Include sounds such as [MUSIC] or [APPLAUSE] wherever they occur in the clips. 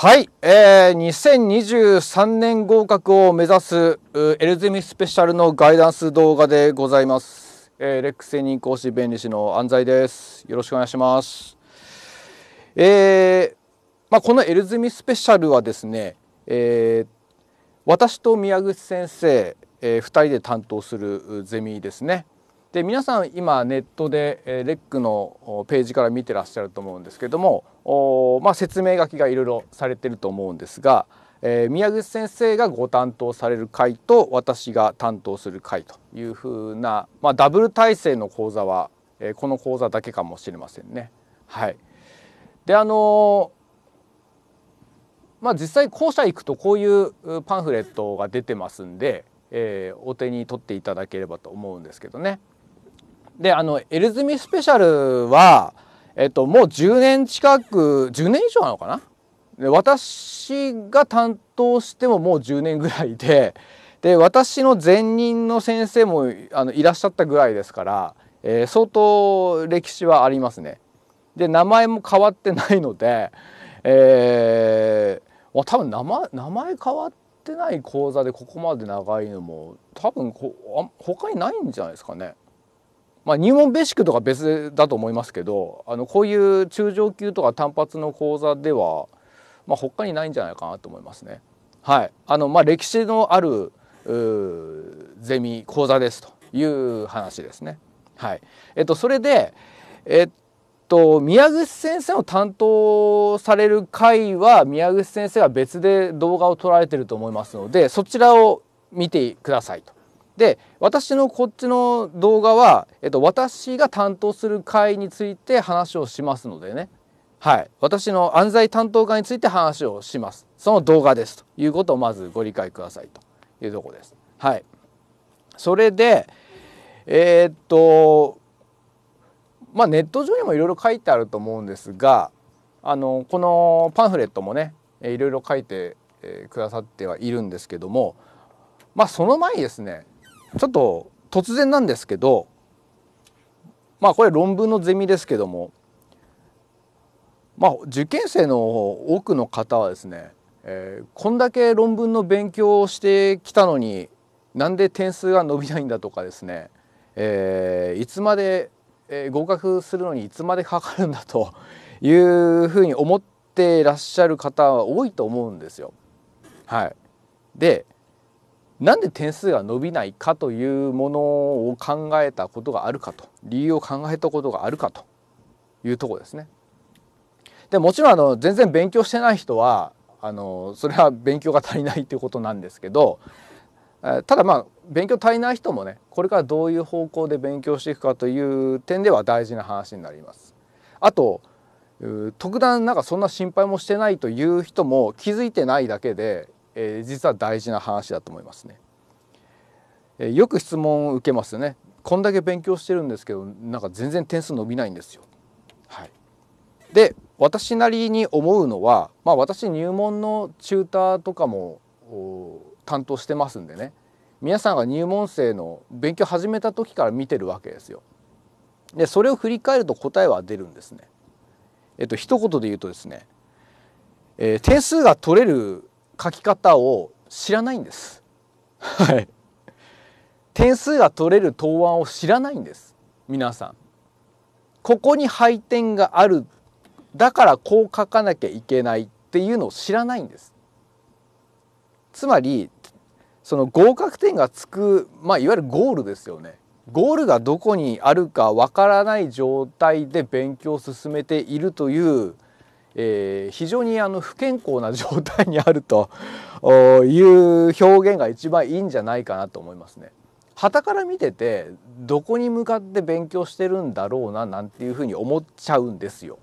はい、えー、2023年合格を目指すエルゼミスペシャルのガイダンス動画でございます、えー、レックス専任講師弁理士の安西ですよろしくお願いしますえー、まあ、このエルゼミスペシャルはですね、えー、私と宮口先生、えー、2人で担当するゼミですねで皆さん今ネットでレックのページから見てらっしゃると思うんですけども、まあ、説明書きがいろいろされてると思うんですが、えー、宮口先生がご担当される会と私が担当する会というふうな、まあ、ダブル体制の講座は、えこの講座だけかもしれませんね。はい、であのー、まあ実際校舎行くとこういうパンフレットが出てますんで、えー、お手に取っていただければと思うんですけどね。で、あの、エルズミスペシャルは、えっと、もう10年近く、10年以上なのかなで私が担当してももう10年ぐらいで、で、私の前任の先生もあのいらっしゃったぐらいですから、えー、相当歴史はありますね。で、名前も変わってないので、えー、まあ、多分名前、名前変わってない講座でここまで長いのも、多分こあ他にないんじゃないですかね。まあ、入門ベーシックとか別だと思いますけどあのこういう中上級とか単発の講座では、まあ、他にないんじゃないかなと思いますね。はいあのまあ、歴史のあるゼミ講座ですという話ですね。はいえっと、それで、えっと、宮口先生を担当される回は宮口先生は別で動画を撮られてると思いますのでそちらを見てくださいと。で私のこっちの動画は、えっと、私が担当する会について話をしますのでねはい私の安在担当会について話をしますその動画ですということをまずご理解くださいというとこですはいそれでえー、っとまあネット上にもいろいろ書いてあると思うんですがあのこのパンフレットもねいろいろ書いてくださってはいるんですけどもまあその前にですねちょっと突然なんですけどまあこれ論文のゼミですけどもまあ受験生の多くの方はですね、えー、こんだけ論文の勉強をしてきたのになんで点数が伸びないんだとかですね、えー、いつまで、えー、合格するのにいつまでかかるんだと [LAUGHS] いうふうに思ってらっしゃる方は多いと思うんですよ。はい、でなんで点数が伸びないかというものを考えたことがあるかと理由を考えたことがあるかというとこですね。でもちろんあの全然勉強してない人はあのそれは勉強が足りないということなんですけどただまあ勉強足りない人もねこれからどういう方向で勉強していくかという点では大事な話になります。あと特段なんかそんな心配もしてないという人も気づいてないだけでえー、実は大事な話だと思いますね。えー、よく質問を受けますよね。こんだけ勉強してるんですけどなんか全然点数伸びないんですよ。はい、で私なりに思うのは、まあ、私入門のチューターとかも担当してますんでね皆さんが入門生の勉強始めた時から見てるわけですよ。でそれを振り返ると答えは出るんですね。えっと一言で言うとですね、えー、点数が取れる書き方を知らないんです。はい。点数が取れる答案を知らないんです。皆さん。ここに配点がある。だからこう書かなきゃいけないっていうのを知らないんです。つまり、その合格点がつく、まあ、いわゆるゴールですよね。ゴールがどこにあるかわからない状態で勉強を進めているというえー、非常にあの不健康な状態にあると [LAUGHS] いう表現が一番いいんじゃないかなと思いますね。旗から見ててどこに向かって勉強してるんだろうななんていうふうに思っちゃうんですよ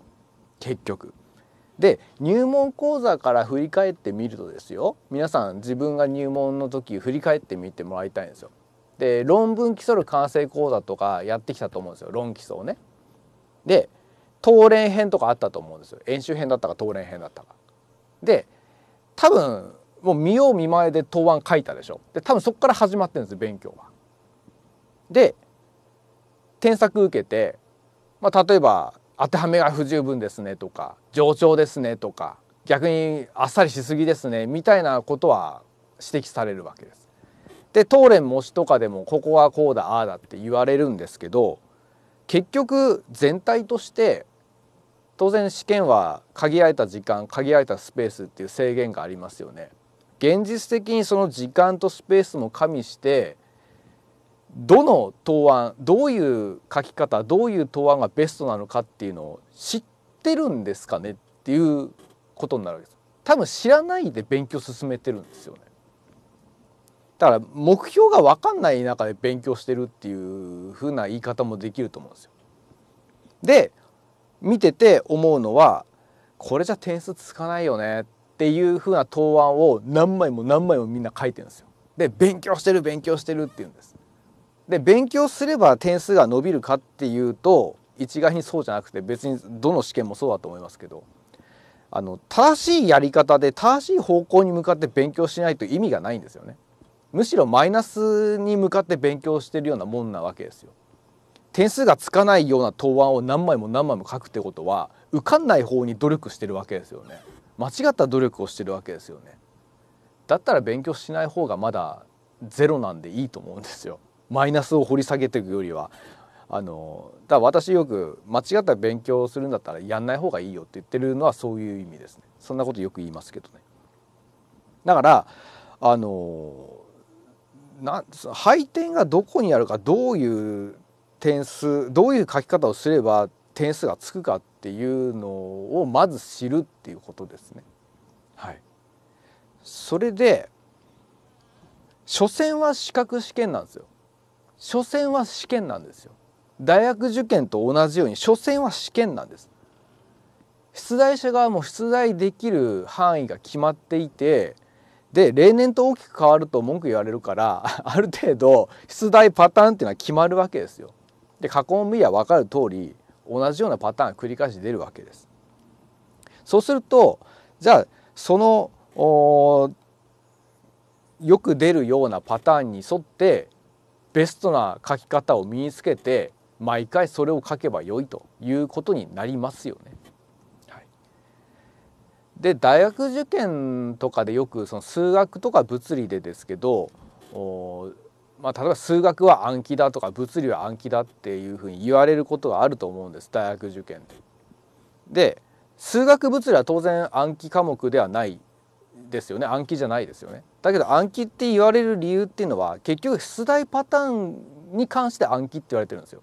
結局。で入門講座から振り返ってみるとですよ皆さん自分が入門の時振り返ってみてもらいたいんですよ。で論文基礎の完成講座とかやってきたと思うんですよ論基礎をね。で東連編とかあったと思うんですよ演習編だったか当連編だったか。で多分もう見よう見まえで答案書いたでしょで多分そこから始まってるんです勉強は。で添削受けて、まあ、例えば「当てはめが不十分ですね」とか「冗長ですね」とか逆にあっさりしすぎですねみたいなことは指摘されるわけです。で当連模試とかでもここはこうだああだって言われるんですけど結局全体として当然試験は限られた時間限られたスペースっていう制限がありますよね。現実的にその時間とスペースも加味してどの答案どういう書き方どういう答案がベストなのかっていうのを知ってるんですかねっていうことになるわけです。多分知らないで勉強進めてるんですよね。だから目標が分かんない中で勉強してるっていうふうな言い方もできると思うんですよ。で見てて思うのはこれじゃ点数つかないよねっていう風な答案を何枚も何枚もみんな書いてるんですよ。で勉強してる勉強してるって言うんです。で勉強すれば点数が伸びるかっていうと一概にそうじゃなくて別にどの試験もそうだと思いますけどあの正しいやり方で正しい方向に向かって勉強しないと意味がないんですよね。むしろマイナスに向かって勉強してるようなもんなわけですよ。点数がつかないような答案を何枚も何枚も書くってことは受かんない方に努力してるわけですよね間違った努力をしてるわけですよねだったら勉強しない方がまだゼロなんでいいと思うんですよマイナスを掘り下げていくよりはあのだから私よく間違った勉強するんだったらやんない方がいいよって言ってるのはそういう意味ですねそんなことよく言いますけどねだからあのな配点がどこにあるかどういう点数どういう書き方をすれば点数がつくかっていうのをまず知るっていうことですね。はい、それで所詮は資格試験なんですよ。所詮は試験なんですよ。大学受験と同じように所詮は試験なんです。出題者側も出題できる範囲が決まっていてで例年と大きく変わると文句言われるから [LAUGHS] ある程度出題パターンっていうのは決まるわけですよ。で過去問見りゃ分かる通り同じようなパターン繰り返し出るわけです。そうするとじゃあそのよく出るようなパターンに沿ってベストな書き方を身につけて毎回それを書けば良いということになりますよね。はい、で大学受験とかでよくその数学とか物理でですけどまあ、例えば数学は暗記だとか物理は暗記だっていうふうに言われることがあると思うんです大学受験で。で数学物理は当然暗記科目ではないですよね暗記じゃないですよね。だけど暗記って言われる理由っていうのは結局出題パターンに関して暗記って言われてるんですよ。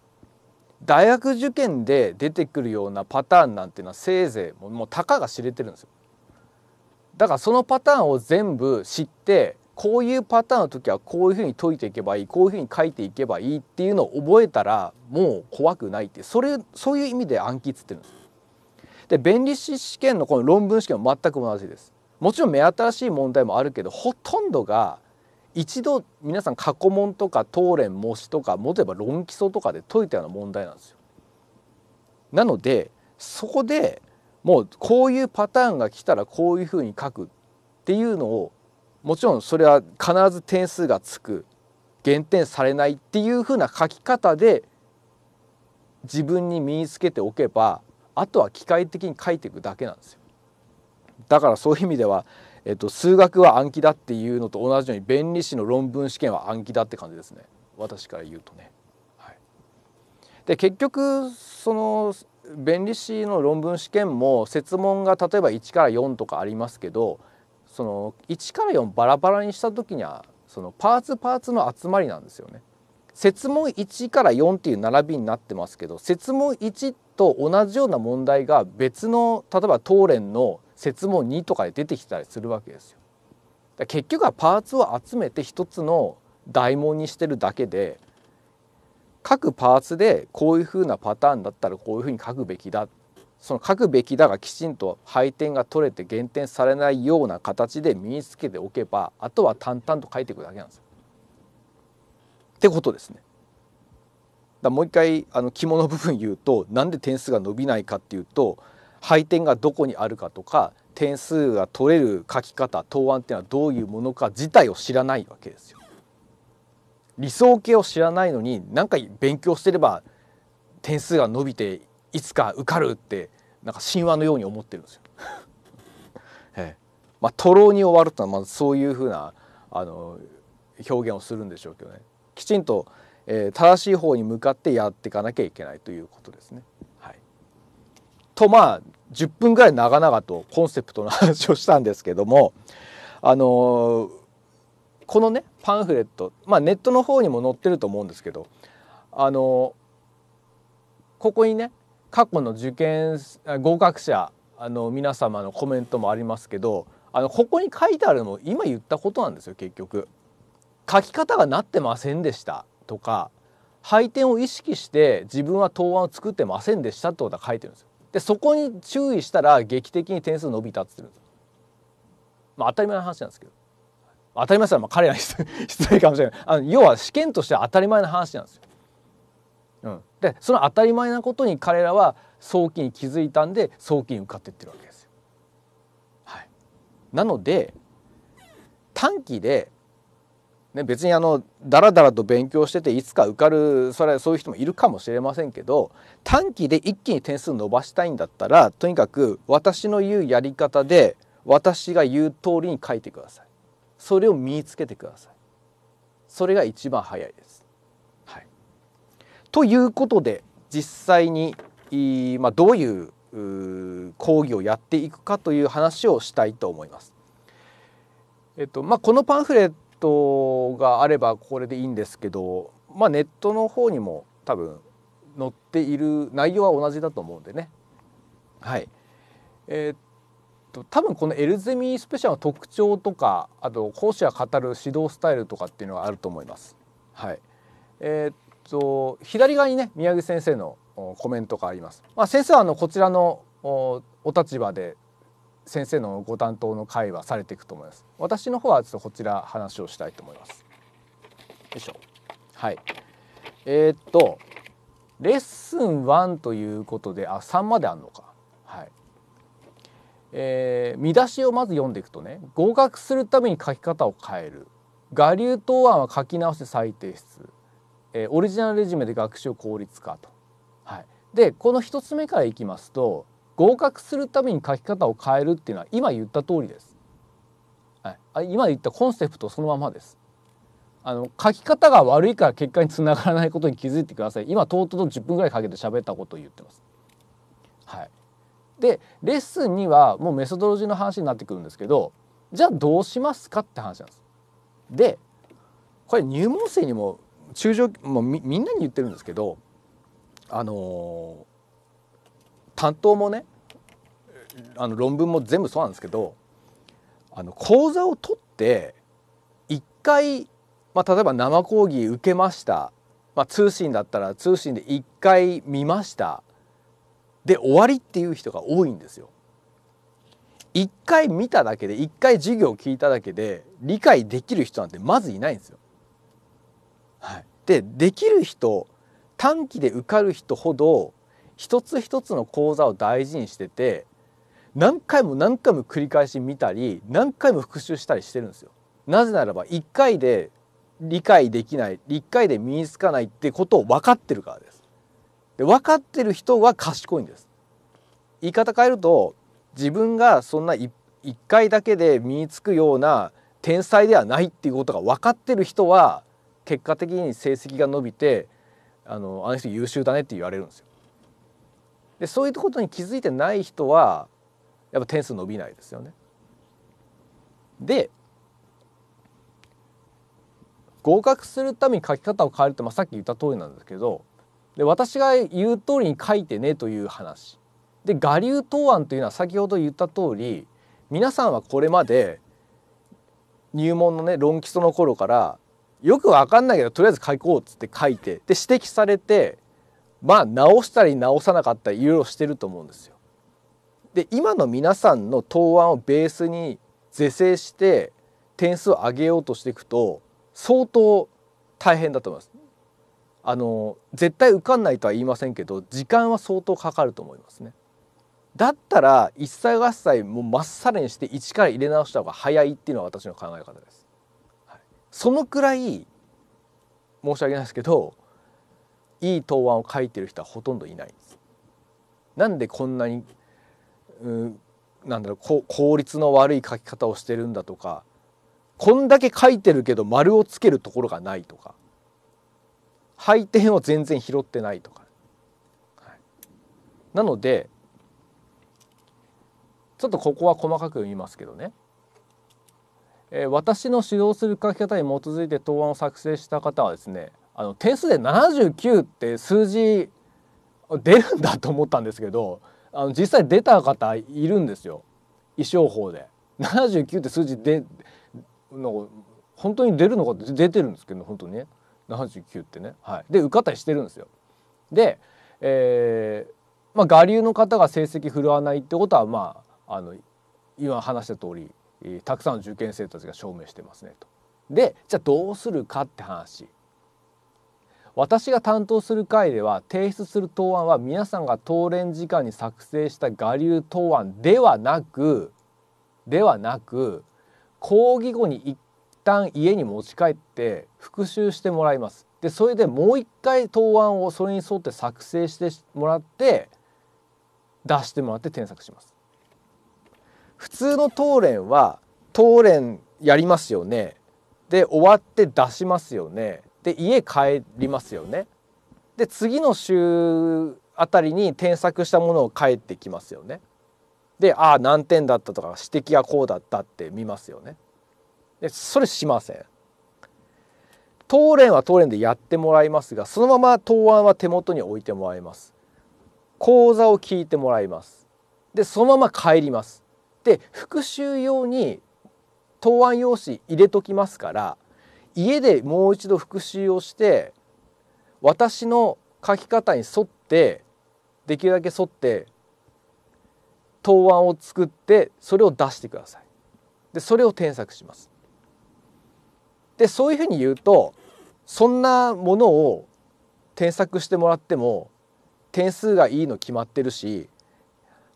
大学受験で出てくるようなパターンなんていうのはせいぜいもうたかが知れてるんですよ。だからそのパターンを全部知ってこういうパターンの時はこういうふうに解いていけばいいこういうふうに書いていけばいいっていうのを覚えたらもう怖くないってそれそういう意味で暗記っつってるんです。で弁理士試験のこの論文試験も全く同じです。もちろん目新しい問題もあるけどほとんどが一度皆さん過去問とか答練模試とかもてば論基礎とかで解いたような問題なんですよ。なのでそこでもうこういうパターンが来たらこういうふうに書くっていうのをもちろんそれは必ず点数がつく減点されないっていうふうな書き方で自分に身につけておけばあとは機械的に書いていくだけなんですよ。だからそういう意味では、えっと、数学は暗記だっていうのと同じように弁理士の論文試験は暗記だって感じですね私から言うとね。はい、で結局その弁理士の論文試験も設問が例えば1から4とかありますけどその1から4バラバラにした時にはそのパーツパーツの集まりなんですよね。設問1から4っていう並びになってますけど設問1と同じような問題が別の例えば東連の設問2とかで出てきたりするわけですよ。結局はパーツを集めて一つの大問にしてるだけで各パーツでこういうふうなパターンだったらこういうふうに書くべきだっその書くべきだがきちんと配点が取れて減点されないような形で身につけておけばあとは淡々と書いていくだけなんですよ。ってことですね。だもう一回あの肝の部分言うとなんで点数が伸びないかっていうと配点がどこにあるかとか点数が取れる書き方答案っていうのはどういうものか自体を知らないわけですよ。理想形を知らないのに何か勉強してれば点数が伸びていつか受かるってなんか神話のように思ってるんですよ。[LAUGHS] ええ、まあ徒労に終わるというのはまずそういうふうなあの表現をするんでしょうけどねきちんと、えー、正しい方に向かってやっていかなきゃいけないということですね。はい、とまあ10分ぐらい長々とコンセプトの話をしたんですけどもあのー、このねパンフレット、まあ、ネットの方にも載ってると思うんですけどあのー、ここにね過去の受験合格者あの皆様のコメントもありますけどあのここに書いてあるのも今言ったことなんですよ結局。書き方がなってませんでしたとか配点を意識して自分は答案を作ってませんでしたってことは書いてるんですよ。でそこに注意したら劇的に点数伸びたって言ってるんですよ。まあ当たり前の話なんですけど当たり前たらまあ彼らに失礼かもしれないあの要は試験としては当たり前の話なんですよ。でその当たり前なことに彼らは早期に気づいたんで早期に受かっていってるわけですよ。はい、なので短期で、ね、別にあのだらだらと勉強してていつか受かるそれそういう人もいるかもしれませんけど短期で一気に点数伸ばしたいんだったらとにかく私の言うやり方で私が言う通りに書いてください。それを身につけてください。それが一番早いです。ということで実際に、まあ、どういう講義をやっていくかという話をしたいと思います。えっとまあ、このパンフレットがあればこれでいいんですけど、まあ、ネットの方にも多分載っている内容は同じだと思うんでね。はいえー、っと多分この「エルゼミスペシャル」の特徴とかあと講師が語る指導スタイルとかっていうのがあると思います。はいえー、と左側にね宮城先生のコメントがあります。まあ、先生はあのこちらのお立場で先生のご担当の会話されていくと思います。私の方はちょっとこちら話をしたいと思います。よいしょ。はい。えー、っとレッスン1ということであ3まであるのか。はい。えー、見出しをまず読んでいくとね合格するために書き方を変える我流答案は書き直して再提出えー、オリジナルレジュメで学習効率化と。はい、でこの1つ目からいきますと合格するために書き方を変えるっていうのは今言った通りです。はい、あ今言ったコンセプトそのままです。あの書き方が悪いから結果につながらないことに気づいてください今とうとう10分ぐらいかけて喋ったことを言ってます。はい、でレッスンにはもうメソドロジーの話になってくるんですけどじゃあどうしますかって話なんです。でこれ入門生にも中小もうみんなに言ってるんですけどあの担当もねあの論文も全部そうなんですけどあの講座を取って1回、まあ、例えば生講義受けました、まあ、通信だったら通信で1回見ましたで終わりっていう人が多いんですよ。1回見ただけで1回授業を聞いただけで理解できる人なんてまずいないんですよ。はい、でできる人短期で受かる人ほど一つ一つの講座を大事にしてて何回も何回も繰り返し見たり何回も復習したりしてるんですよ。なぜならば1回で理解できない1回で身につかないってことを分かってるからです。で分かってる人は賢いんです。言い方変えると自分がそんな1回だけで身につくような天才ではないっていうことが分かってる人は結果的に成績が伸びてあのあの人優秀だねって言われるんですよ。でそういうことに気づいてない人はやっぱ点数伸びないですよね。で合格するために書き方を変えるって、まあ、さっき言った通りなんですけどで私が言う通りに書いてねという話で我流答案というのは先ほど言った通り皆さんはこれまで入門のね論基礎の頃からよくわかんないけどとりあえず書こうっつって書いてで指摘されてまあ直したり直さなかったりいろいろしてると思うんですよ。で今の皆さんの答案をベースに是正して点数を上げようとしていくと相当大変だと思います。あの絶対受かんないとは言いませんけど時間は相当かかると思いますね。だったら一切合切もうまっさらにして一から入れ直した方が早いっていうのは私の考え方です。そのくらい申し訳ないですけどいい答案を書いてる人はほとんどいないんです。なんでこんなにうんなんだろう効率の悪い書き方をしてるんだとかこんだけ書いてるけど丸をつけるところがないとか配点を全然拾ってないとか、はい、なのでちょっとここは細かく読みますけどねえー、私の指導する書き方に基づいて答案を作成した方はですねあの点数で79って数字出るんだと思ったんですけどあの実際出た方いるんですよ衣装法で。79って数字での本当に出るのかって出てるんですけど本当にね79ってね。はい、で受かったりしてるんですよ。で、えーまあ、我流の方が成績振るわないってことはまああの今話した通りたくさんの受験生たちが証明してますねと。でじゃあどうするかって話。私が担当する会では提出する答案は皆さんが答練時間に作成した我流答案ではなくではなく講義後に一旦家に持ち帰って復習してもらいます。でそれでもう一回答案をそれに沿って作成してもらって出してもらって添削します。普通の当連は当連やりますよねで終わって出しますよねで家帰りますよねで次の週あたりに添削したものを帰ってきますよねでああ何点だったとか指摘がこうだったって見ますよねでそれしません答練は答練でやってもらいますがそのまま答案は手元に置いてもらいます講座を聞いてもらいますでそのまま帰りますで復習用に答案用紙入れときますから家でもう一度復習をして私の書き方に沿ってできるだけ沿って答案を作ってそれを出してください。でそれを添削します。でそういうふうに言うとそんなものを添削してもらっても点数がいいの決まってるし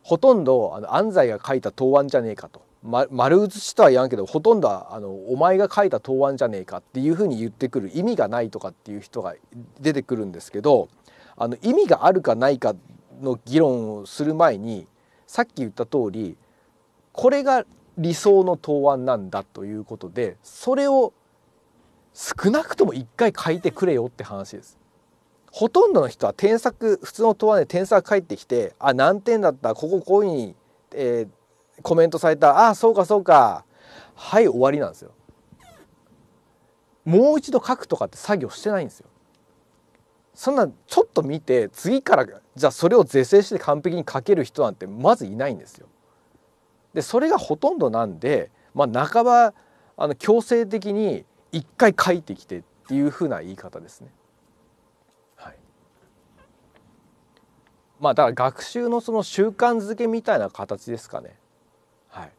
ほとんどあの安西が書いた答案じゃねえかと、ま、丸写しとは言わんけどほとんどはあのお前が書いた答案じゃねえかっていうふうに言ってくる意味がないとかっていう人が出てくるんですけどあの意味があるかないかの議論をする前にさっき言った通りこれが理想の答案なんだということでそれを少なくとも一回書いてくれよって話です。ほとんどの人は添削普通の問わで添削返ってきてあ何点だったこここういうふうに、えー、コメントされたあそうかそうかはい終わりなんですよ。もう一度書くとかって作業してないんですよ。そんなちょっと見て次からじゃあそれを是正して完璧に書ける人なんてまずいないんですよ。でそれがほとんどなんで、まあ、半ばあの強制的に一回書いてきてっていうふうな言い方ですね。まあだから学習のその習慣づけみたいな形ですかね。はい、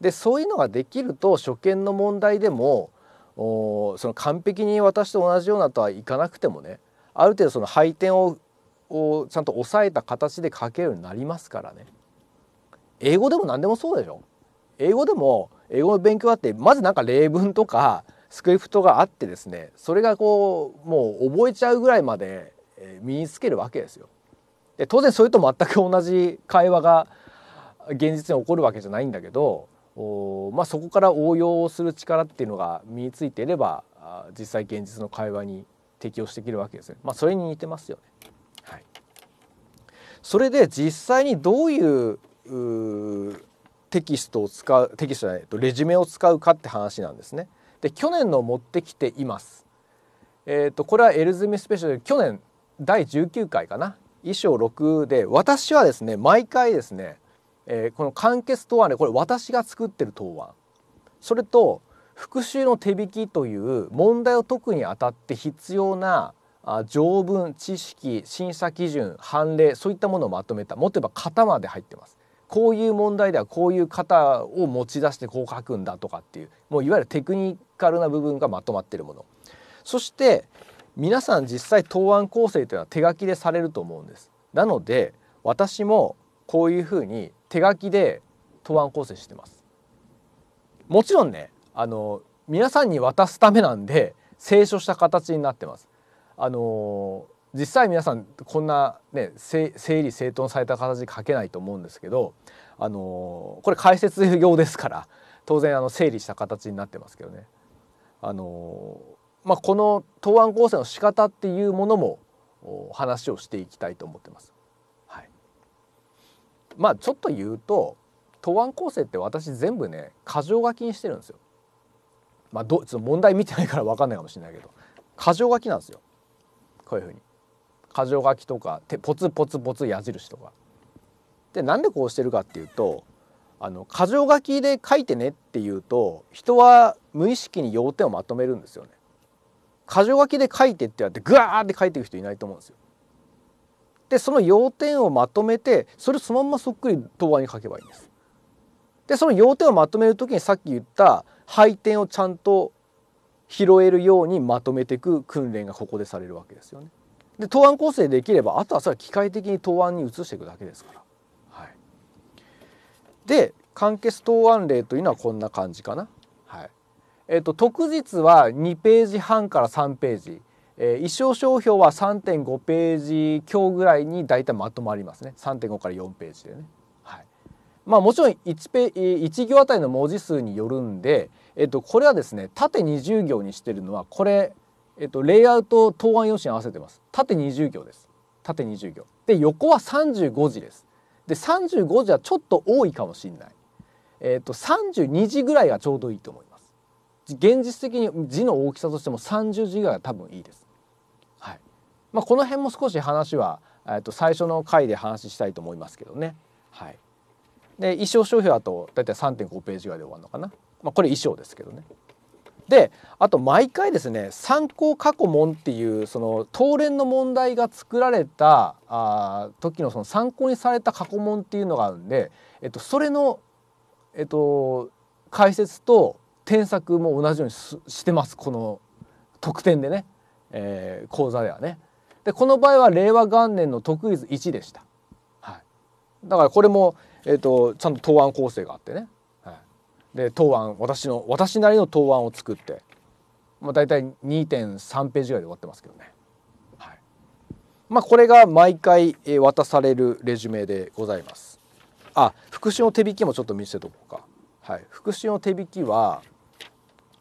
でそういうのができると初見の問題でもおその完璧に私と同じようなとはいかなくてもねある程度その配点ををちゃんと抑えた形で書けるようになりますからね。英語でも何でもそうでしょ英語でも英語の勉強あってまずなんか例文とかスクリプトがあってですねそれがこうもう覚えちゃうぐらいまで身につけるわけですよ。で当然それと全く同じ会話が現実に起こるわけじゃないんだけどお、まあ、そこから応用する力っていうのが身についていれば実際現実の会話に適応してきるわけですね。まあ、それに似てますよね、はい、それで実際にどういうテキストを使うテキストじゃないとレジュメを使うかって話なんですね。で去年の持ってきています。えーと、とこれはエルズミスペシャル去年第19回かな衣装6で私はですね毎回ですね、えー、この完結答案でこれ私が作ってる答案それと復習の手引きという問題を解くにあたって必要な条文知識審査基準判例そういったものをまとめたもっと言えば型まで入ってますこういう問題ではこういう型を持ち出してこう書くんだとかっていうもういわゆるテクニカルな部分がまとまってるものそして皆さん実際答案構成というのは手書きでされると思うんです。なので私もこういうふうに手書きで答案構成してます。もちろんねあの皆さんに渡すためなんで清書した形になってます。あの実際皆さんこんな、ね、整理整頓された形で書けないと思うんですけど、あのこれ解説用ですから当然あの整理した形になってますけどね。あのまあ、この答案構成の仕方っていうものも話をしていきたいと思ってます。はい、まあちょっと言うと答案構成って私全部ね箇条書きにしてるんですよ。まあ、どその問題見てないから分かんないかもしれないけど箇条書きなんですよこういうふうに。箇条書きとかポツポツポツ矢印とか。でなんでこうしてるかっていうとあの箇条書きで書いてねっていうと人は無意識に要点をまとめるんですよね。箇条書きで書いてってやってグワーって書いてる人いないと思うんですよ。でその要点をまとめてそれそのままそっくり答案に書けばいいんです。でその要点をまとめる時にさっき言った配点をちゃんと拾えるようにまとめていく訓練がここでされるわけですよね。で答案構成できればあとはそれは機械的に答案に移していくだけですから。はい、で完結答案例というのはこんな感じかな。えっと、特日は2ページ半から3ページ、えー、一生商標は3.5ページ強ぐらいに大体まとまりますね3.5から4ページでね。はい、まあ、もちろん 1, ペ1行あたりの文字数によるんで、えっと、これはですね縦20行にしてるのはこれ、えっと、レイアウト答案用紙に合わせてます縦20行です縦20行で横は35字ですで35字はちょっと多いかもしれない、えっと、32字ぐらいがちょうどいいと思います。現実的に字の大きさとしても30字以外は多分いいです。はいまあ、この辺も少し話は、えっと最初の回で話したいと思いますけどね。はい、で衣装商標だと大体3.5ページぐらいで終わるのかな。まあ、これ衣装ですけどね。であと毎回ですね参考過去問っていうその当連の問題が作られたあ時のその参考にされた過去問っていうのがあるんで、えっと、それの、えっと、解説と添削も同じようにしてますこの特典でね、えー、講座ではね。でこの場合は令和元年の特イ図1でした。はい、だからこれも、えーと、とちゃんと答案構成があってね。はい、で答案私の私なりの答案を作って、まあ、大体2.3ページぐらいで終わってますけどね。はい、まあ、これが毎回渡されるレジュメでございます。あ、復習の手引きもちょっと見せておこうか。はい、復習の手引きは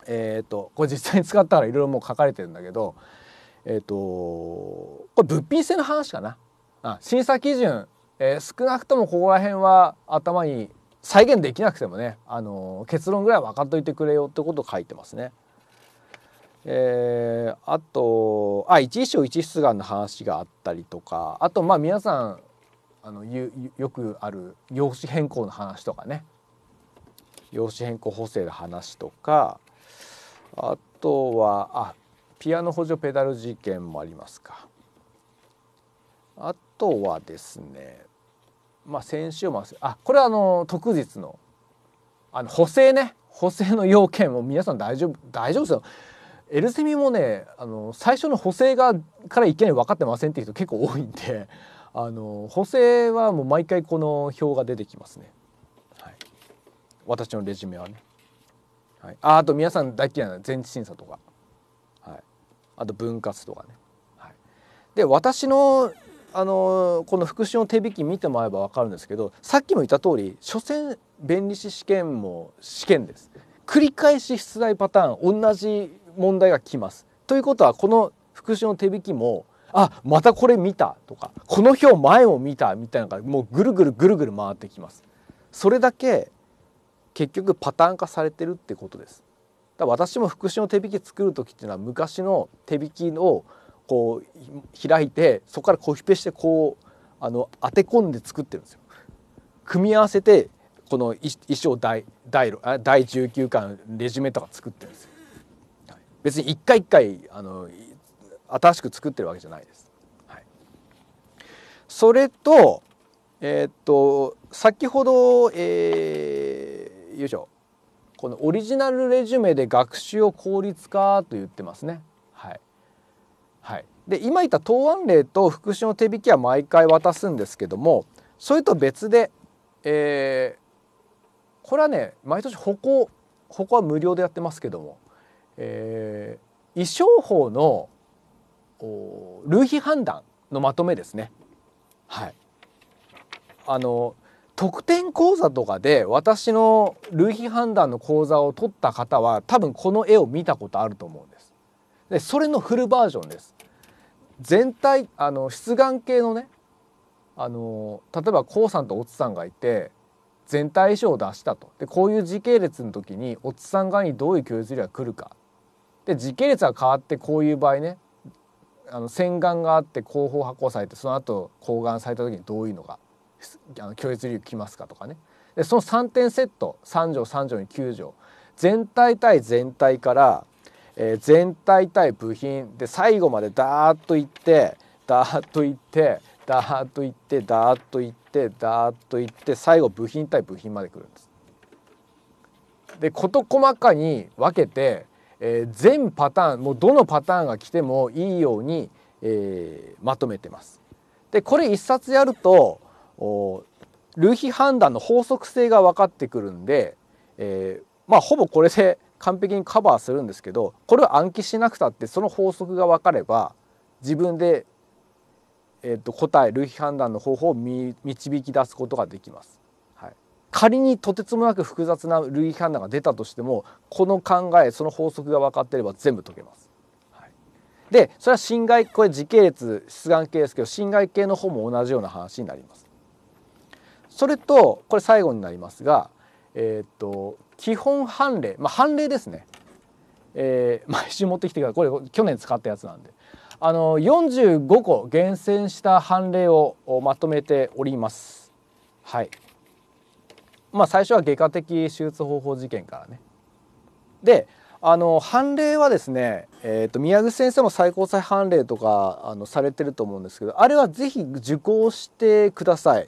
えっ、ー、とこれ実際に使ったらいろいろもう書かれてるんだけどえっ、ー、とこれ物品性の話かなあ審査基準、えー、少なくともここら辺は頭に再現できなくてもね、あの結論ぐらい分かっといてくれよってことを書いてますね。えー、あとあ一衣装一出願の話があったりとかあとまあ皆さんあのよくある用紙変更の話とかね用紙変更補正の話とかあとはあピアノ補助ペダル事件もありますかあとはですねまあ先週もあこれはあの特日のあの補正ね補正の要件も皆さん大丈夫大丈夫ですよエルセミもねあの最初の補正がから一見分かってませんっていう人結構多いんであの補正はもう毎回この表が出てきますね、はい、私のレジュメはね。はい、ああと皆さん大嫌いな全知審査とか、はい、あと分割とかね。はい、で私のあのこの復習の手引き見てもらえば分かるんですけどさっきも言った通り所詮弁理士試験も試験です。繰り返し出題パターン同じ問題が来ます。ということはこの復習の手引きもあまたこれ見たとかこの表前も見たみたいなのがもうぐるぐるぐるぐる回ってきます。それだけ結局パターン化されてるってことです。だ私も副詞の手引き作る時っていうのは昔の手引きをこう開いてそこからコピペしてこうあの当て込んで作ってるんですよ。組み合わせてこの衣装第第第19巻レジュメとか作ってるんですよ。別に一回一回あの新しく作ってるわけじゃないです。はい、それと,、えー、っと先ほど、えーよいしょこのオリジナルレジュメで学習を効率化と言ってますね。はい、はい、で今言った答案例と復習の手引きは毎回渡すんですけどもそれと別で、えー、これはね毎年歩行歩行は無料でやってますけども、えー、衣装法の類比判断のまとめですね。はい、あの特典講座とかで私の類比判断の講座を取った方は多分この絵を見たことあると思うんです。でそれのフルバージョンです。全体あの出願系のねあの例えば k さんとおつさんがいて全体衣装を出したとでこういう時系列の時におつさん側にどういう教授が来るかで時系列が変わってこういう場合ねあの洗顔があって後方発行されてその後抗がんされた時にどういうのがあの拒絶理由来ますかとかねでその3点セット3条3条に9条全体対全体から、えー、全体対部品で最後までダーッといってダーッといってダーッといってダーッといってダーッといって最後部品対部品まで来るんです。で事細かに分けて、えー、全パターンもうどのパターンが来てもいいように、えー、まとめてます。でこれ一冊やると類比判断の法則性が分かってくるんで、えー、まあほぼこれで [LAUGHS] 完璧にカバーするんですけどこれを暗記しなくたってその法則が分かれば自分で、えーと、答え類比判断の方法を導き出すことができます。はい、仮にとてつもなく複雑な類比判断が出たとしてもこの考えその法則が分かってれば全部解けます。でそれは侵害これ時系列出願系ですけど侵害系の方も同じような話になります。それとこれ最後になりますが、えー、っと基本判例、まあ、判例ですね、えー、[LAUGHS] 毎週持ってきてからこれ去年使ったやつなんであの45個厳選した判例をまとめております。はいまあ、最初は外科的手術方法事件からね。であの判例はですね、えーと、宮口先生も最高裁判例とかあのされてると思うんですけどあれは是非受講してください。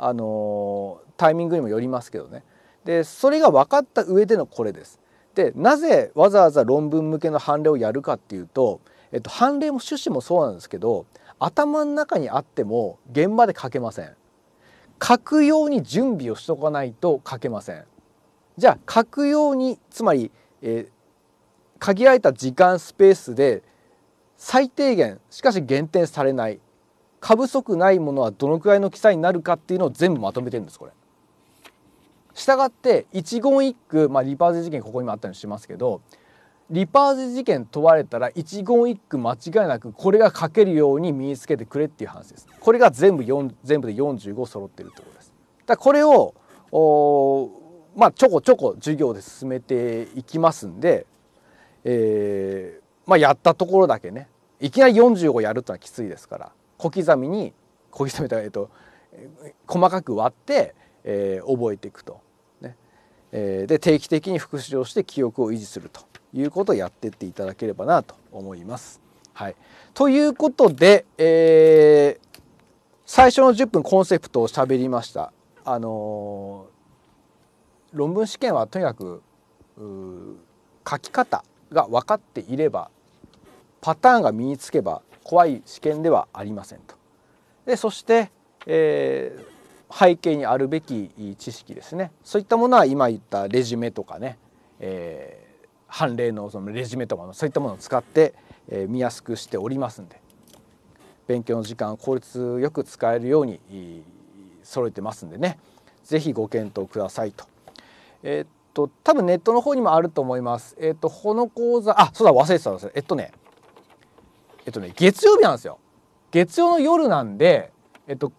あのタイミングにもよりますけどねでそれが分かった上でのこれです。でなぜわざわざ論文向けの判例をやるかっていうと、えっと、判例も趣旨もそうなんですけど頭の中にあっても現場で書けません。書くように準備をしとかないと書けません。じゃあ書くようにつまり、えー、限られた時間スペースで最低限しかし減点されない過不足ないものはどのくらいの記載になるかっていうのを全部まとめてるんですこれ。したがって一言一句、まあ、リパーゼ事件ここにもあったりしますけどリパーゼ事件問われたら一言一句間違いなくこれが書けるように身につけてくれっていう話です。これが全部全部で45揃ってるってことです。だこれをおまあちょこちょこ授業で進めていきますんで、えー、まあ、やったところだけねいきなり45やるってのはきついですから小刻みに小刻みとえっと細かく割って、えー、覚えていくと。ねえー、で定期的に復習をして記憶を維持するということをやってっていただければなと思います。はい、ということで、えー、最初の10分コンセプトを喋りました。あのー、論文試験はとにかく書き方が分かっていればパターンが身につけば怖い試験ではありませんと。でそして、えー、背景にあるべき知識ですねそういったものは今言ったレジュメとかね、えー、判例のそのレジュメとかのそういったものを使って、えー、見やすくしておりますんで勉強の時間を効率よく使えるように揃えてますんでね是非ご検討くださいと。えー、っと多分ネットの方にもあると思います。えー、っとこの講座あそうだ忘れてたんですえっとねえっとね月曜日なんですよ月曜の夜なんでえっと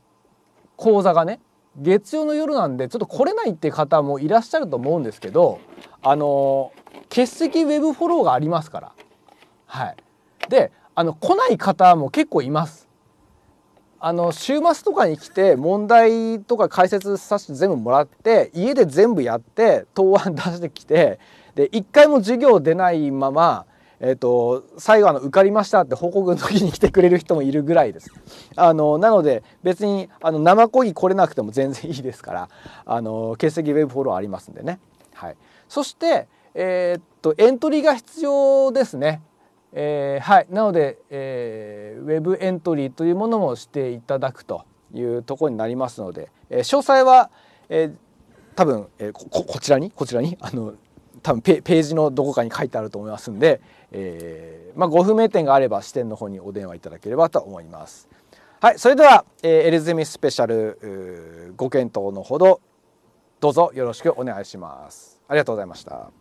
講座がね月曜の夜なんでちょっと来れないって方もいらっしゃると思うんですけどあの欠席ウェブフォローがありますからはいであの来ない方も結構いますあの週末とかに来て問題とか解説させて全部もらって家で全部やって答案出してきてで一回も授業出ないままえっ、ー、と最後あの受かりましたって報告の時に来てくれる人もいるぐらいです。あのなので別にあの生講義来れなくても全然いいですからあの欠席ウェブフォローありますんでね。はい、そして、えー、っとエントリーが必要ですね。えー、はいなので、えー、ウェブエントリーというものもしていただくというところになりますので、えー、詳細は、えー、多分、えー、ここちらにこちらにあの多分ページのどこかに書いてあると思いますんで、えー、まあ、ご不明点があれば支店の方にお電話いただければと思います。はい、それでは、えー、エルゼミスペシャルご検討のほどどうぞよろしくお願いします。ありがとうございました。